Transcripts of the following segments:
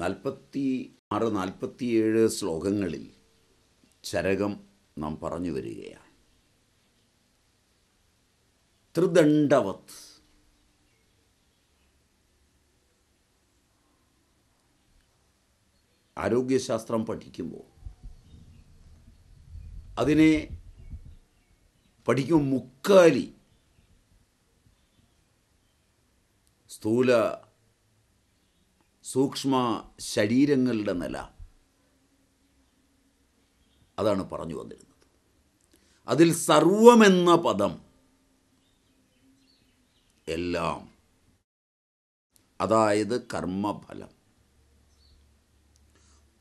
നാൽപ്പത്തി ആറ് നാൽപ്പത്തിയേഴ് ശ്ലോകങ്ങളിൽ ചരകം നാം പറഞ്ഞു വരികയാണ് ത്രിദണ്ഡവത് ആരോഗ്യശാസ്ത്രം പഠിക്കുമ്പോൾ അതിനെ പഠിക്കുമ്പോൾ മുക്കാലി സ്ഥൂല സൂക്ഷ്മ ശരീരങ്ങളുടെ നില അതാണ് പറഞ്ഞു വന്നിരുന്നത് അതിൽ സർവമെന്ന പദം എല്ലാം അതായത് കർമ്മഫലം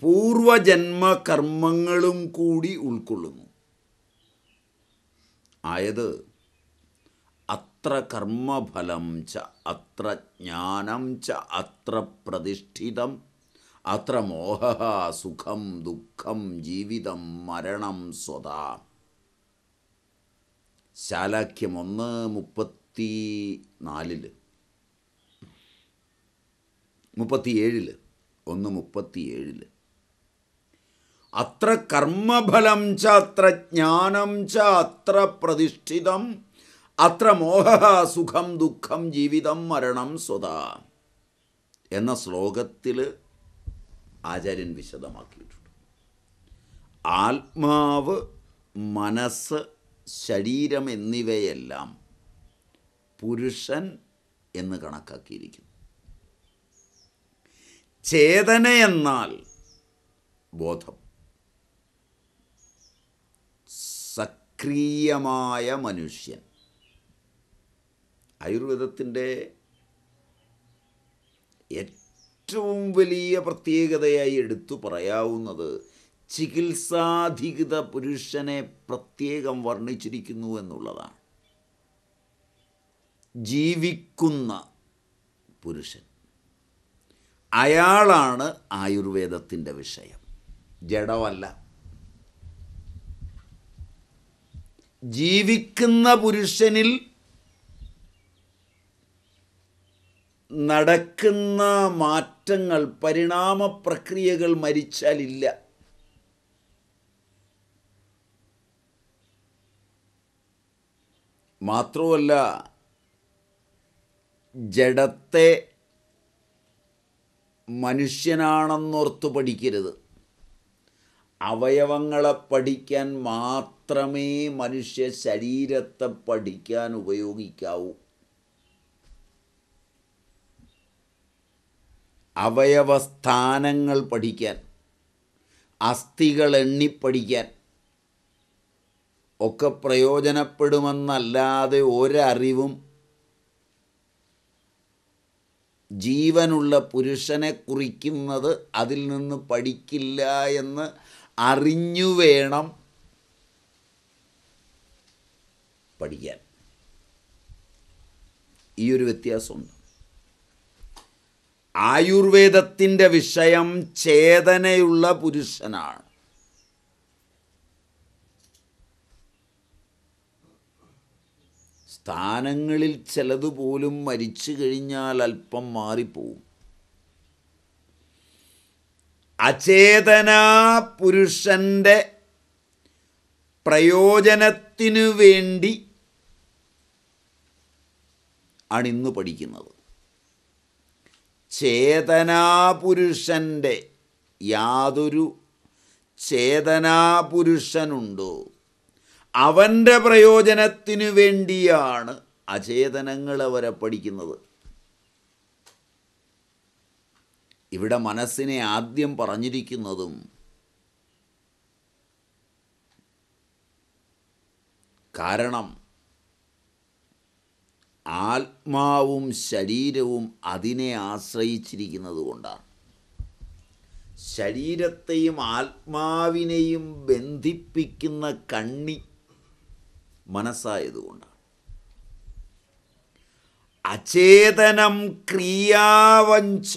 പൂർവജന്മ കർമ്മങ്ങളും കൂടി ഉൾക്കൊള്ളുന്നു ആയത് അത്ര കർമ്മഫലം ച അത്ര ജ്ഞാനം ച അത്ര പ്രതിഷ്ഠിതം അത്ര മോഹ സുഖം ദുഃഖം ജീവിതം മരണം സ്വതാ ശാലാഖ്യം ഒന്ന് മുപ്പത്തി നാലില് മുപ്പത്തിയേഴില് ഒന്ന് മുപ്പത്തിയേഴില് അത്ര കർമ്മഫലം ച അത്ര ജ്ഞാനം ച അത്ര പ്രതിഷ്ഠിതം അത്ര മോഹ സുഖം ദുഃഖം ജീവിതം മരണം സ്വത എന്ന ശ്ലോകത്തിൽ ആചാര്യൻ വിശദമാക്കിയിട്ടുണ്ട് ആത്മാവ് മനസ്സ് ശരീരം എന്നിവയെല്ലാം പുരുഷൻ എന്ന് കണക്കാക്കിയിരിക്കുന്നു ചേതന എന്നാൽ ബോധം സക്രിയമായ മനുഷ്യൻ ആയുർവേദത്തിൻ്റെ ഏറ്റവും വലിയ പ്രത്യേകതയായി എടുത്തു പറയാവുന്നത് ചികിത്സാധികൃത പുരുഷനെ പ്രത്യേകം വർണ്ണിച്ചിരിക്കുന്നു എന്നുള്ളതാണ് ജീവിക്കുന്ന പുരുഷൻ അയാളാണ് ആയുർവേദത്തിൻ്റെ വിഷയം ജഡമല്ല ജീവിക്കുന്ന പുരുഷനിൽ നടക്കുന്ന മാറ്റങ്ങൾ പരിണാമ പ്രക്രിയകൾ മരിച്ചാലില്ല മാത്രമല്ല ജഡത്തെ മനുഷ്യനാണെന്നോർത്ത് പഠിക്കരുത് അവയവങ്ങളെ പഠിക്കാൻ മാത്രമേ മനുഷ്യ ശരീരത്തെ പഠിക്കാൻ ഉപയോഗിക്കാവൂ അവയവസ്ഥാനങ്ങൾ പഠിക്കാൻ അസ്ഥികൾ എണ്ണിപ്പഠിക്കാൻ ഒക്കെ പ്രയോജനപ്പെടുമെന്നല്ലാതെ ഒരറിവും ജീവനുള്ള പുരുഷനെ കുറിക്കുന്നത് അതിൽ നിന്ന് പഠിക്കില്ല എന്ന് അറിഞ്ഞു വേണം പഠിക്കാൻ ഈ ഒരു വ്യത്യാസമുണ്ട് ആയുർവേദത്തിൻ്റെ വിഷയം ചേതനയുള്ള പുരുഷനാണ് സ്ഥാനങ്ങളിൽ ചിലതുപോലും മരിച്ചു കഴിഞ്ഞാൽ അല്പം മാറിപ്പോവും അചേതന പുരുഷൻ്റെ പ്രയോജനത്തിനു വേണ്ടി ആണിന്ന് പഠിക്കുന്നത് ചേതനാപുരുഷൻ്റെ യാതൊരു ചേതനാപുരുഷനുണ്ടോ അവൻ്റെ പ്രയോജനത്തിനു വേണ്ടിയാണ് അചേതനങ്ങൾ അവരെ പഠിക്കുന്നത് ഇവിടെ മനസ്സിനെ ആദ്യം പറഞ്ഞിരിക്കുന്നതും കാരണം ആത്മാവും ശരീരവും അതിനെ ആശ്രയിച്ചിരിക്കുന്നത് കൊണ്ടാണ് ശരീരത്തെയും ആത്മാവിനെയും ബന്ധിപ്പിക്കുന്ന കണ്ണി മനസ്സായതുകൊണ്ടാണ് അചേതനം ക്രിയാവഞ്ച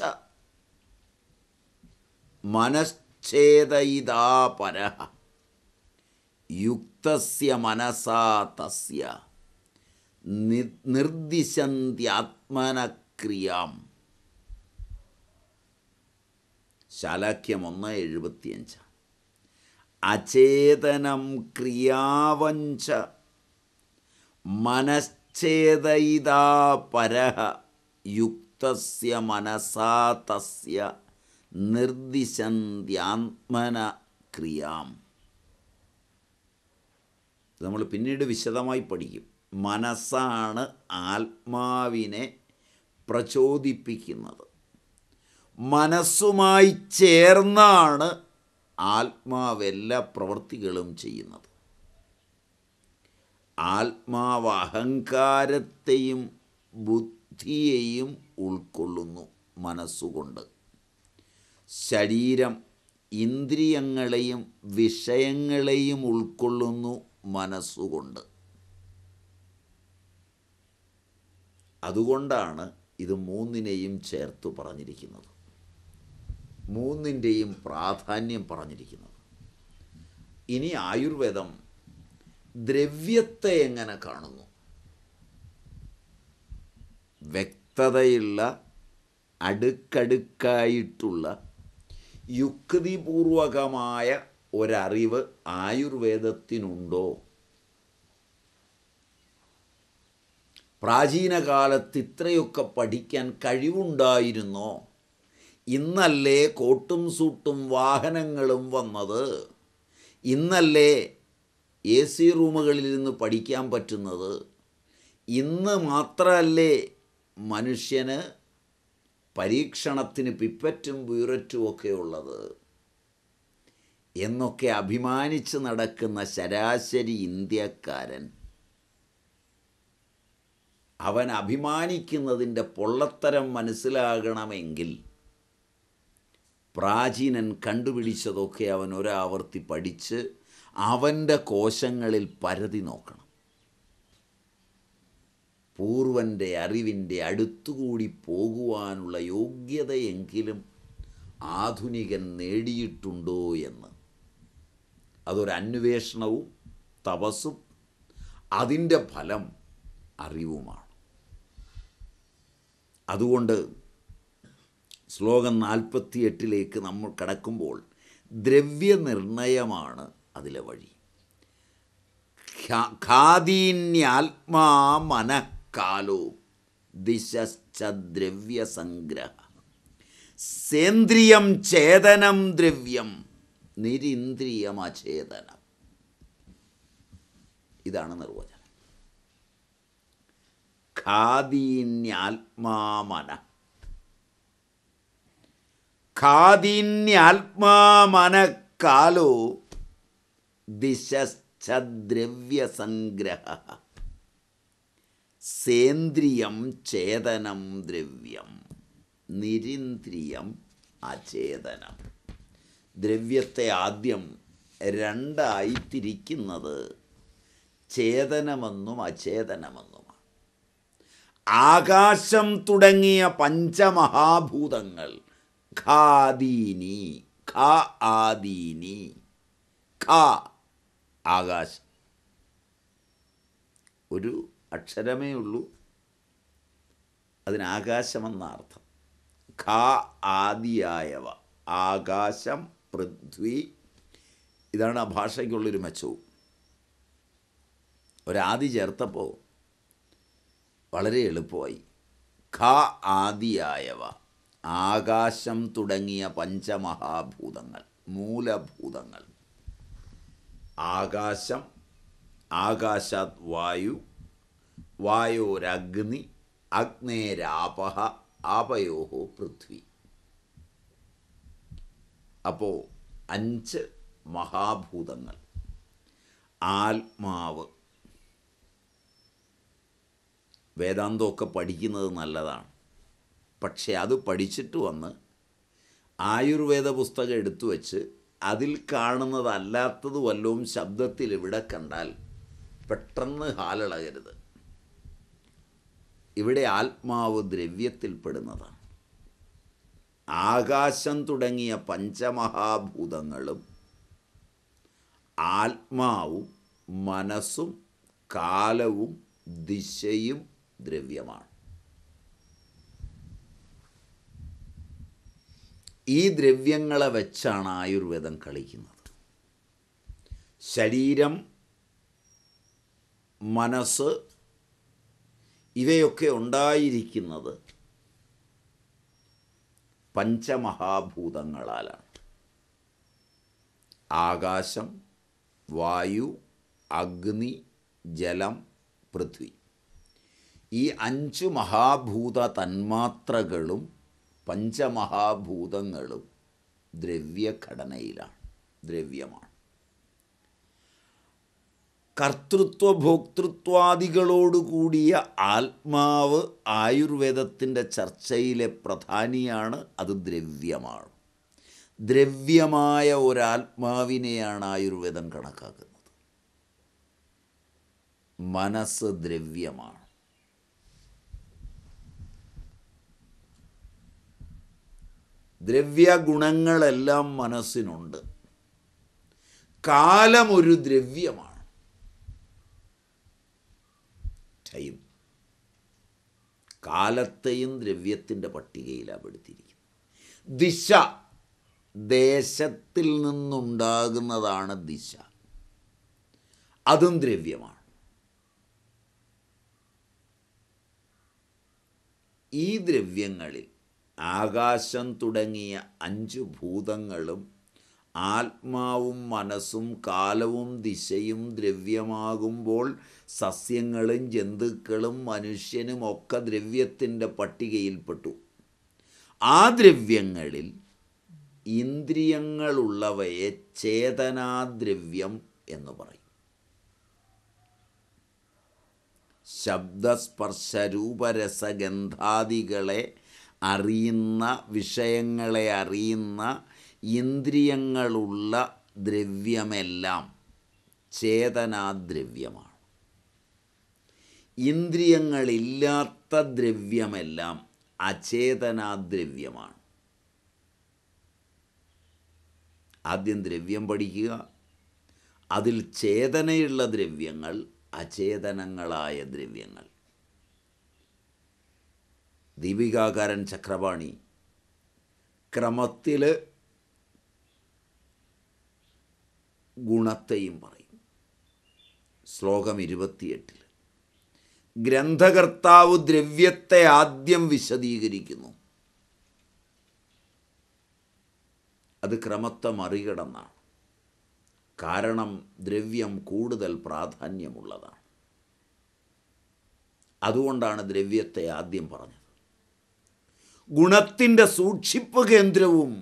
മനശ്ചേതയിതാ പര യുക്തസ്യ മനസാ തസ്യ നിർദ്ദിശന്ത്യാത്മനക്രിയാം ശാലാഖ്യം ഒന്ന് എഴുപത്തിയഞ്ച് അചേതനം ക്രിയാവഞ്ച മനശ്ചേതയിതാ പര യുക്തസ്യ മനസാ തസ്യ നിർദിശന്ത്യാത്മന ക്രിയാം നമ്മൾ പിന്നീട് വിശദമായി പഠിക്കും മനസ്സാണ് ആത്മാവിനെ പ്രചോദിപ്പിക്കുന്നത് മനസ്സുമായി ചേർന്നാണ് ആത്മാവെല്ലാ പ്രവൃത്തികളും ചെയ്യുന്നത് ആത്മാവ് അഹങ്കാരത്തെയും ബുദ്ധിയെയും ഉൾക്കൊള്ളുന്നു മനസ്സുകൊണ്ട് ശരീരം ഇന്ദ്രിയങ്ങളെയും വിഷയങ്ങളെയും ഉൾക്കൊള്ളുന്നു മനസ്സുകൊണ്ട് അതുകൊണ്ടാണ് ഇത് മൂന്നിനെയും ചേർത്ത് പറഞ്ഞിരിക്കുന്നത് മൂന്നിൻ്റെയും പ്രാധാന്യം പറഞ്ഞിരിക്കുന്നത് ഇനി ആയുർവേദം ദ്രവ്യത്തെ എങ്ങനെ കാണുന്നു വ്യക്തതയുള്ള അടുക്കടുക്കായിട്ടുള്ള യുക്തിപൂർവകമായ ഒരറിവ് ആയുർവേദത്തിനുണ്ടോ പ്രാചീന കാലത്ത് ഇത്രയൊക്കെ പഠിക്കാൻ കഴിവുണ്ടായിരുന്നോ ഇന്നല്ലേ കോട്ടും സൂട്ടും വാഹനങ്ങളും വന്നത് ഇന്നല്ലേ എ സി റൂമുകളിൽ നിന്ന് പഠിക്കാൻ പറ്റുന്നത് ഇന്ന് മാത്രമല്ലേ മനുഷ്യന് പരീക്ഷണത്തിന് പിപ്പറ്റും വീററ്റും ഒക്കെ ഉള്ളത് എന്നൊക്കെ അഭിമാനിച്ച് നടക്കുന്ന ശരാശരി ഇന്ത്യക്കാരൻ അവൻ അഭിമാനിക്കുന്നതിൻ്റെ പൊള്ളത്തരം മനസ്സിലാകണമെങ്കിൽ പ്രാചീനൻ കണ്ടുപിടിച്ചതൊക്കെ അവൻ ഒരാവർത്തി പഠിച്ച് അവൻ്റെ കോശങ്ങളിൽ പരതി നോക്കണം പൂർവൻ്റെ അറിവിൻ്റെ അടുത്തുകൂടി പോകുവാനുള്ള യോഗ്യതയെങ്കിലും ആധുനികൻ നേടിയിട്ടുണ്ടോ എന്ന് അതൊരു അന്വേഷണവും തപസ്സും അതിൻ്റെ ഫലം അറിവുമാണ് അതുകൊണ്ട് ശ്ലോകം നാൽപ്പത്തി എട്ടിലേക്ക് നമ്മൾ കടക്കുമ്പോൾ ദ്രവ്യനിർണയമാണ് അതിലെ വഴി ഖാദീന്യാത്മാ മനഃക്കാലോ ദിശ്രവ്യസംഗ്രഹ സേന്ദ്രിയം ചേതനം ദ്രവ്യം നിരീന്ദ്രിയമചേതനം ഇതാണ് നിർവചനം ഖാദീന്യാത്മാമന ഖാദീന്യാത്മാമന കാലോ ദിശ്രവ്യസംഗ്രഹ സേന്ദ്രിയം ചേതനം ദ്രവ്യം നിരീന്ദ്രിയം അചേതനം ദ്രവ്യത്തെ ആദ്യം രണ്ടായി തിരിക്കുന്നത് ചേതനമെന്നും അചേതനമെന്നും ആകാശം തുടങ്ങിയ പഞ്ചമഹാഭൂതങ്ങൾ ഖാദീനി ഖ ആദീനി ഖ ആകാശം ഒരു അക്ഷരമേ ഉള്ളൂ അതിനാകാശമെന്ന അർത്ഥം ഖ ആദിയായവ ആകാശം പൃഥ്വി ഇതാണ് ആ ഭാഷയ്ക്കുള്ളൊരു മെച്ചവും ഒരാദി ചേർത്തപ്പോൾ വളരെ എളുപ്പമായി ഖ ആദിയായവ ആകാശം തുടങ്ങിയ പഞ്ചമഹാഭൂതങ്ങൾ മൂലഭൂതങ്ങൾ ആകാശം ആകാശാത് വായു വായോരഗ്നി അഗ്നേരാപ ആപയോ പൃഥ്വി അപ്പോൾ അഞ്ച് മഹാഭൂതങ്ങൾ ആത്മാവ് വേദാന്തമൊക്കെ പഠിക്കുന്നത് നല്ലതാണ് പക്ഷേ അത് പഠിച്ചിട്ട് വന്ന് ആയുർവേദ പുസ്തകം എടുത്തു വച്ച് അതിൽ കാണുന്നതല്ലാത്തത് വല്ലതും ശബ്ദത്തിൽ ഇവിടെ കണ്ടാൽ പെട്ടെന്ന് ഹാലിളകരുത് ഇവിടെ ആത്മാവ് ദ്രവ്യത്തിൽപ്പെടുന്നതാണ് ആകാശം തുടങ്ങിയ പഞ്ചമഹാഭൂതങ്ങളും ആത്മാവും മനസ്സും കാലവും ദിശയും ദ്രവ്യമാണ് ഈ ദ്രവ്യങ്ങളെ വെച്ചാണ് ആയുർവേദം കളിക്കുന്നത് ശരീരം മനസ്സ് ഇവയൊക്കെ ഉണ്ടായിരിക്കുന്നത് പഞ്ചമഹാഭൂതങ്ങളാലാണ് ആകാശം വായു അഗ്നി ജലം പൃഥ്വി ഈ അഞ്ച് മഹാഭൂത തന്മാത്രകളും പഞ്ചമഹാഭൂതങ്ങളും ദ്രവ്യഘടനയിലാണ് ദ്രവ്യമാണ് കർത്തൃത്വ ഭോക്തൃത്വാദികളോടുകൂടിയ ആത്മാവ് ആയുർവേദത്തിൻ്റെ ചർച്ചയിലെ പ്രധാനിയാണ് അത് ദ്രവ്യമാണ് ദ്രവ്യമായ ഒരാത്മാവിനെയാണ് ആയുർവേദം കണക്കാക്കുന്നത് മനസ്സ് ദ്രവ്യമാണ് ദ്രവ്യഗുണങ്ങളെല്ലാം മനസ്സിനുണ്ട് കാലമൊരു ദ്രവ്യമാണ് ടൈം കാലത്തെയും ദ്രവ്യത്തിൻ്റെ പട്ടികയിലാണ് ദിശ ദേശത്തിൽ നിന്നുണ്ടാകുന്നതാണ് ദിശ അതും ദ്രവ്യമാണ് ഈ ദ്രവ്യങ്ങളിൽ ആകാശം തുടങ്ങിയ അഞ്ച് ഭൂതങ്ങളും ആത്മാവും മനസ്സും കാലവും ദിശയും ദ്രവ്യമാകുമ്പോൾ സസ്യങ്ങളും ജന്തുക്കളും മനുഷ്യനും ഒക്കെ ദ്രവ്യത്തിൻ്റെ പട്ടികയിൽപ്പെട്ടു ആ ദ്രവ്യങ്ങളിൽ ഇന്ദ്രിയങ്ങളുള്ളവയെ ചേതനാദ്രവ്യം എന്ന് പറയും ശബ്ദസ്പർശ രൂപരസഗന്ധാദികളെ അറിയുന്ന വിഷയങ്ങളെ അറിയുന്ന ഇന്ദ്രിയങ്ങളുള്ള ദ്രവ്യമെല്ലാം ചേതനാദ്രവ്യമാണ് ഇന്ദ്രിയങ്ങളില്ലാത്ത ദ്രവ്യമെല്ലാം അചേതനാദ്രവ്യമാണ് ആദ്യം ദ്രവ്യം പഠിക്കുക അതിൽ ചേതനയുള്ള ദ്രവ്യങ്ങൾ അചേതനങ്ങളായ ദ്രവ്യങ്ങൾ ദീപികാകാരൻ ചക്രപാണി ക്രമത്തിൽ ഗുണത്തെയും പറയും ശ്ലോകം ഇരുപത്തിയെട്ടിൽ ഗ്രന്ഥകർത്താവ് ദ്രവ്യത്തെ ആദ്യം വിശദീകരിക്കുന്നു അത് ക്രമത്തെ മറികടന്നാണ് കാരണം ദ്രവ്യം കൂടുതൽ പ്രാധാന്യമുള്ളതാണ് അതുകൊണ്ടാണ് ദ്രവ്യത്തെ ആദ്യം പറഞ്ഞത് ഗുണത്തിൻ്റെ സൂക്ഷിപ്പ് കേന്ദ്രവും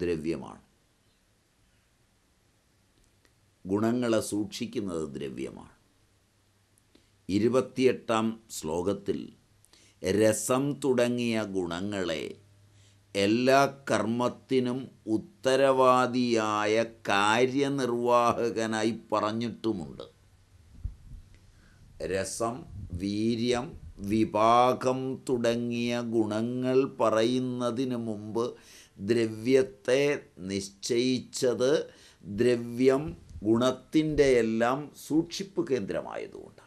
ദ്രവ്യമാണ് ഗുണങ്ങളെ സൂക്ഷിക്കുന്നത് ദ്രവ്യമാണ് ഇരുപത്തിയെട്ടാം ശ്ലോകത്തിൽ രസം തുടങ്ങിയ ഗുണങ്ങളെ എല്ലാ കർമ്മത്തിനും ഉത്തരവാദിയായ കാര്യനിർവാഹകനായി പറഞ്ഞിട്ടുമുണ്ട് രസം വീര്യം വിഭാഗം തുടങ്ങിയ ഗുണങ്ങൾ പറയുന്നതിന് മുമ്പ് ദ്രവ്യത്തെ നിശ്ചയിച്ചത് ദ്രവ്യം ഗുണത്തിൻ്റെ എല്ലാം സൂക്ഷിപ്പ് കേന്ദ്രമായതുകൊണ്ടാണ്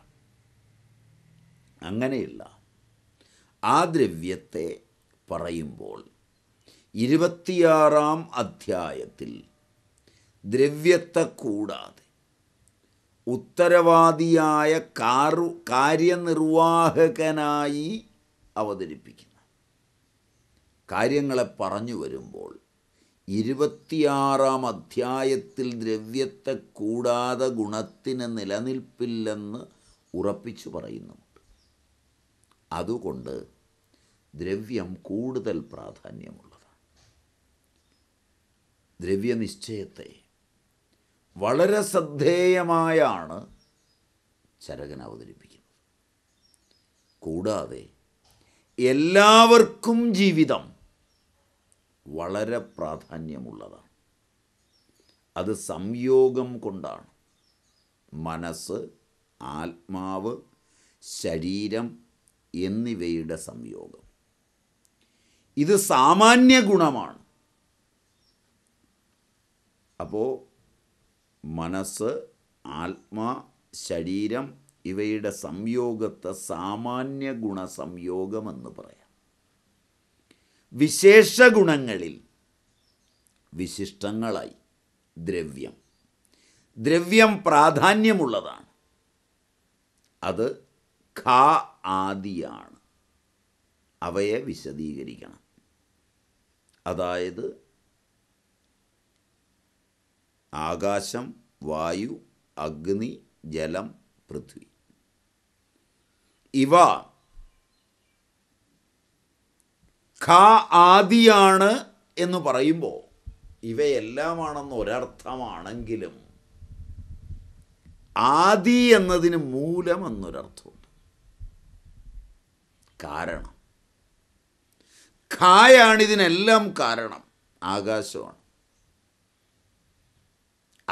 അങ്ങനെയില്ല ആ ദ്രവ്യത്തെ പറയുമ്പോൾ ഇരുപത്തിയാറാം അധ്യായത്തിൽ ദ്രവ്യത്തെ കൂടാതെ ഉത്തരവാദിയായ കാറു കാര്യനിർവാഹകനായി അവതരിപ്പിക്കുന്നു കാര്യങ്ങളെ പറഞ്ഞു വരുമ്പോൾ ഇരുപത്തിയാറാം അധ്യായത്തിൽ ദ്രവ്യത്തെ കൂടാതെ ഗുണത്തിന് നിലനിൽപ്പില്ലെന്ന് ഉറപ്പിച്ചു പറയുന്നുണ്ട് അതുകൊണ്ട് ദ്രവ്യം കൂടുതൽ പ്രാധാന്യമുള്ളതാണ് ദ്രവ്യനിശ്ചയത്തെ വളരെ ശ്രദ്ധേയമായാണ് ചരകൻ അവതരിപ്പിക്കുന്നത് കൂടാതെ എല്ലാവർക്കും ജീവിതം വളരെ പ്രാധാന്യമുള്ളതാണ് അത് സംയോഗം കൊണ്ടാണ് മനസ്സ് ആത്മാവ് ശരീരം എന്നിവയുടെ സംയോഗം ഇത് സാമാന്യ ഗുണമാണ് അപ്പോൾ മനസ്സ് ആത്മാ ശരീരം ഇവയുടെ സംയോഗത്തെ സാമാന്യ എന്ന് പറയാം വിശേഷ ഗുണങ്ങളിൽ വിശിഷ്ടങ്ങളായി ദ്രവ്യം ദ്രവ്യം പ്രാധാന്യമുള്ളതാണ് അത് ഖ ആദിയാണ് അവയെ വിശദീകരിക്കണം അതായത് ആകാശം വായു അഗ്നി ജലം പൃഥ്വി ഇവ ഖ ആദിയാണ് എന്ന് പറയുമ്പോൾ ഇവയെല്ലാമാണെന്ന് ഒരർത്ഥമാണെങ്കിലും ആദി എന്നതിന് മൂലം എന്നൊരർത്ഥമുണ്ട് കാരണം ഖായാണ് ഇതിനെല്ലാം കാരണം ആകാശമാണ്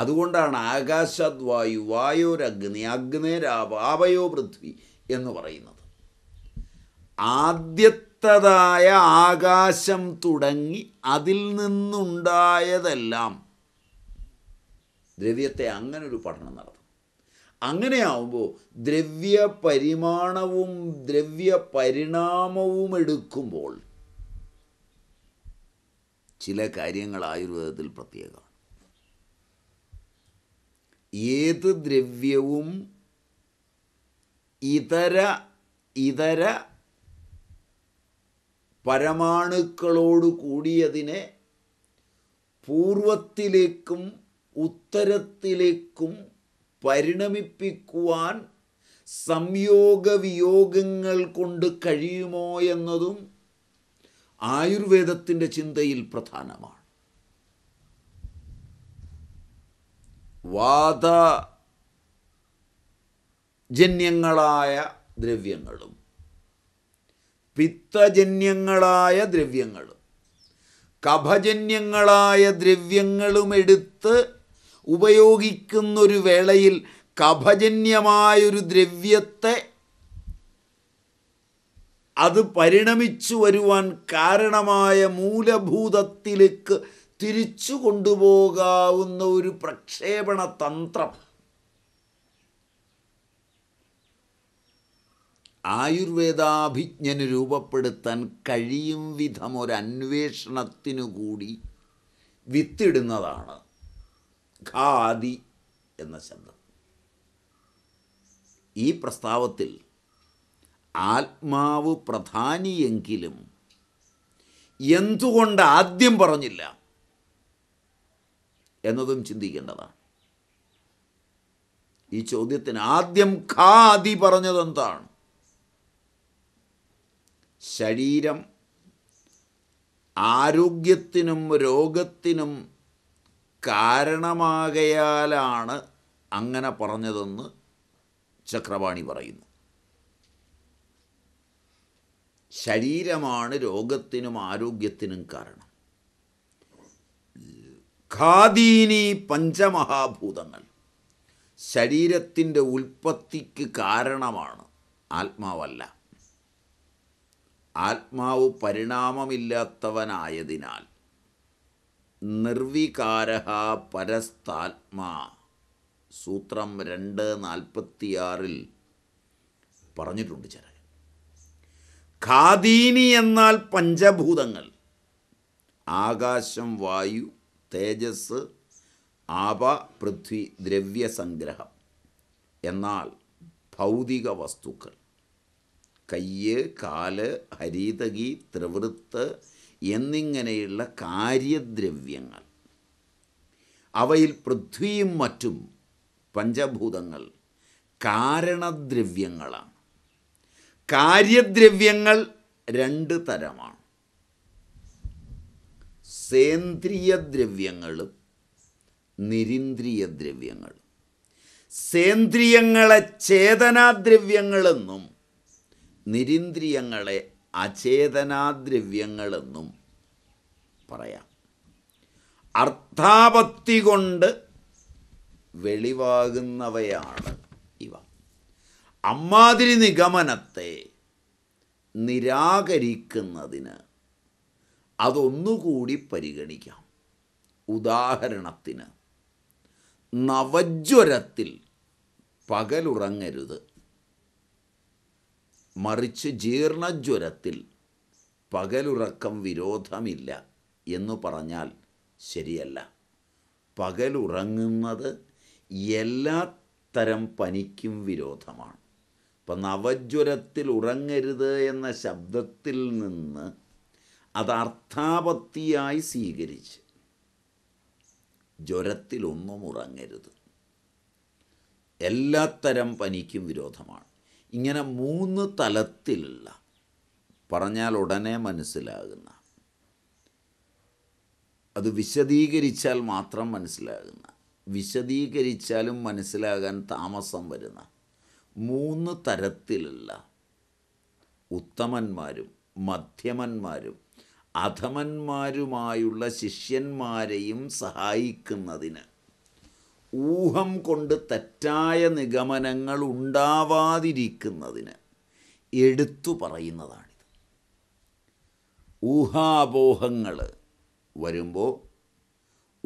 അതുകൊണ്ടാണ് ആകാശാദ് വായു വായോരഗ്നി ആവയോ പൃഥ്വി എന്ന് പറയുന്നത് ആദ്യത്തതായ ആകാശം തുടങ്ങി അതിൽ നിന്നുണ്ടായതെല്ലാം ദ്രവ്യത്തെ അങ്ങനെ ഒരു പഠനം നടത്തും അങ്ങനെയാവുമ്പോൾ ദ്രവ്യ പരിമാണവും ദ്രവ്യ പരിണാമവും എടുക്കുമ്പോൾ ചില കാര്യങ്ങൾ ആയുർവേദത്തിൽ പ്രത്യേകം ഏത് ദ്രവ്യവും ഇതര ഇതര പരമാണുക്കളോടു കൂടിയതിനെ പൂർവത്തിലേക്കും ഉത്തരത്തിലേക്കും പരിണമിപ്പിക്കുവാൻ സംയോഗവിയോഗങ്ങൾ കൊണ്ട് കഴിയുമോ എന്നതും ആയുർവേദത്തിൻ്റെ ചിന്തയിൽ പ്രധാനമാണ് വാതജന്യങ്ങളായ ദ്രവ്യങ്ങളും പിത്തജന്യങ്ങളായ ദ്രവ്യങ്ങളും കഭജന്യങ്ങളായ ദ്രവ്യങ്ങളും എടുത്ത് ഉപയോഗിക്കുന്നൊരു വേളയിൽ കഭജന്യമായൊരു ദ്രവ്യത്തെ അത് പരിണമിച്ചു വരുവാൻ കാരണമായ മൂലഭൂതത്തിലേക്ക് തിരിച്ചു കൊണ്ടുപോകാവുന്ന ഒരു പ്രക്ഷേപണ തന്ത്രം ആയുർവേദാഭിജ്ഞന് രൂപപ്പെടുത്താൻ കഴിയും വിധം ഒരു അന്വേഷണത്തിനു കൂടി വിത്തിടുന്നതാണ് ഖാദി എന്ന ശബ്ദം ഈ പ്രസ്താവത്തിൽ ആത്മാവ് പ്രധാനിയെങ്കിലും എന്തുകൊണ്ട് ആദ്യം പറഞ്ഞില്ല എന്നതും ചിന്തിക്കേണ്ടതാണ് ഈ ചോദ്യത്തിന് ആദ്യം ഖാദി എന്താണ് ശരീരം ആരോഗ്യത്തിനും രോഗത്തിനും കാരണമാകയാലാണ് അങ്ങനെ പറഞ്ഞതെന്ന് ചക്രവാണി പറയുന്നു ശരീരമാണ് രോഗത്തിനും ആരോഗ്യത്തിനും കാരണം ഖാദീനി പഞ്ചമഹാഭൂതങ്ങൾ ശരീരത്തിൻ്റെ ഉൽപ്പത്തിക്ക് കാരണമാണ് ആത്മാവല്ല ആത്മാവ് പരിണാമമില്ലാത്തവനായതിനാൽ നിർവികാര പരസ്താത്മാ സൂത്രം രണ്ട് നാൽപ്പത്തിയാറിൽ പറഞ്ഞിട്ടുണ്ട് ചില ഖാദീനി എന്നാൽ പഞ്ചഭൂതങ്ങൾ ആകാശം വായു തേജസ് ആപ പൃഥ്വി ദ്രവ്യസംഗ്രഹം എന്നാൽ ഭൗതിക വസ്തുക്കൾ കയ്യ് കാല് ഹരിതകി ത്രിവൃത്ത് എന്നിങ്ങനെയുള്ള കാര്യദ്രവ്യങ്ങൾ അവയിൽ പൃഥ്വിയും മറ്റും പഞ്ചഭൂതങ്ങൾ കാരണദ്രവ്യങ്ങളാണ് കാര്യദ്രവ്യങ്ങൾ രണ്ട് തരമാണ് സേന്ദ്രിയ നിരീന്ദ്രിയ ദ്രവ്യങ്ങളും സേന്ദ്രിയങ്ങളെ ചേതനാദ്രവ്യങ്ങളെന്നും നിരീന്ദ്രിയങ്ങളെ അചേതനാദ്രവ്യങ്ങളെന്നും പറയാം അർത്ഥാപത്തി കൊണ്ട് വെളിവാകുന്നവയാണ് ഇവ അമ്മാതിരി നിഗമനത്തെ നിരാകരിക്കുന്നതിന് അതൊന്നുകൂടി പരിഗണിക്കാം ഉദാഹരണത്തിന് നവജ്വരത്തിൽ പകലുറങ്ങരുത് മറിച്ച് ജീർണജ്വരത്തിൽ പകലുറക്കം വിരോധമില്ല എന്ന് പറഞ്ഞാൽ ശരിയല്ല പകലുറങ്ങുന്നത് എല്ലാ തരം പനിക്കും വിരോധമാണ് ഇപ്പം നവജ്വരത്തിൽ ഉറങ്ങരുത് എന്ന ശബ്ദത്തിൽ നിന്ന് അത് അർത്ഥാപത്തിയായി സ്വീകരിച്ച് ജ്വരത്തിലൊന്നും ഉറങ്ങരുത് എല്ലാത്തരം പനിക്കും വിരോധമാണ് ഇങ്ങനെ മൂന്ന് തലത്തിലുള്ള പറഞ്ഞാൽ ഉടനെ മനസ്സിലാകുന്ന അത് വിശദീകരിച്ചാൽ മാത്രം മനസ്സിലാകുന്ന വിശദീകരിച്ചാലും മനസ്സിലാകാൻ താമസം വരുന്ന മൂന്ന് തരത്തിലുള്ള ഉത്തമന്മാരും മധ്യമന്മാരും അധമന്മാരുമായുള്ള ശിഷ്യന്മാരെയും സഹായിക്കുന്നതിന് ഊഹം കൊണ്ട് തെറ്റായ നിഗമനങ്ങൾ ഉണ്ടാവാതിരിക്കുന്നതിന് എടുത്തു പറയുന്നതാണിത് ഊഹാപോഹങ്ങൾ വരുമ്പോൾ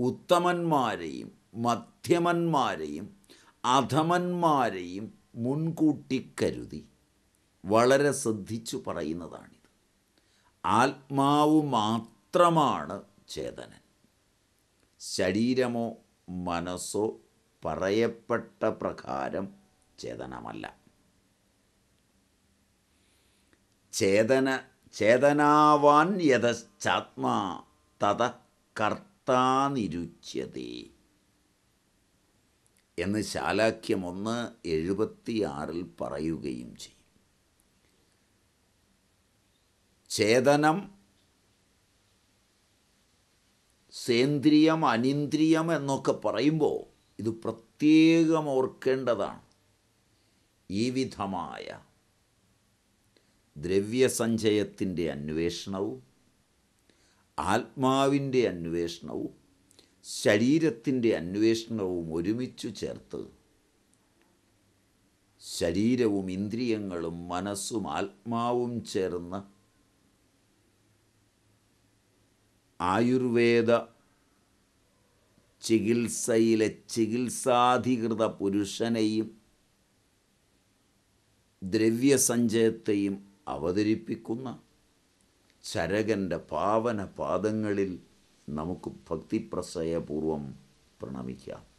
ഉത്തമന്മാരെയും മധ്യമന്മാരെയും അധമന്മാരെയും മുൻകൂട്ടി കരുതി വളരെ ശ്രദ്ധിച്ചു പറയുന്നതാണ് ആത്മാവ് മാത്രമാണ് ചേതനൻ ശരീരമോ മനസ്സോ പറയപ്പെട്ട പ്രകാരം ചേതനമല്ല ചേതന ചേതനാവാൻ യതശ്ചാത്മാ തത കർത്താനിരുച്യതേ എന്ന് ശാലാഖ്യം ഒന്ന് എഴുപത്തിയാറിൽ പറയുകയും ചെയ്യും ചേതനം സേന്ദ്രിയം അനിന്ദ്രിയം എന്നൊക്കെ പറയുമ്പോൾ ഇത് പ്രത്യേകം ഓർക്കേണ്ടതാണ് ഈ വിധമായ ദ്രവ്യസഞ്ചയത്തിൻ്റെ അന്വേഷണവും ആത്മാവിൻ്റെ അന്വേഷണവും ശരീരത്തിൻ്റെ അന്വേഷണവും ഒരുമിച്ചു ചേർത്ത് ശരീരവും ഇന്ദ്രിയങ്ങളും മനസ്സും ആത്മാവും ചേർന്ന് ആയുർവേദ ചികിത്സയിലെ ചികിത്സാധികൃത പുരുഷനെയും ദ്രവ്യസഞ്ചയത്തെയും അവതരിപ്പിക്കുന്ന ചരകൻ്റെ പാവന പാദങ്ങളിൽ നമുക്ക് ഭക്തിപ്രസയപൂർവം പ്രണമിക്കാം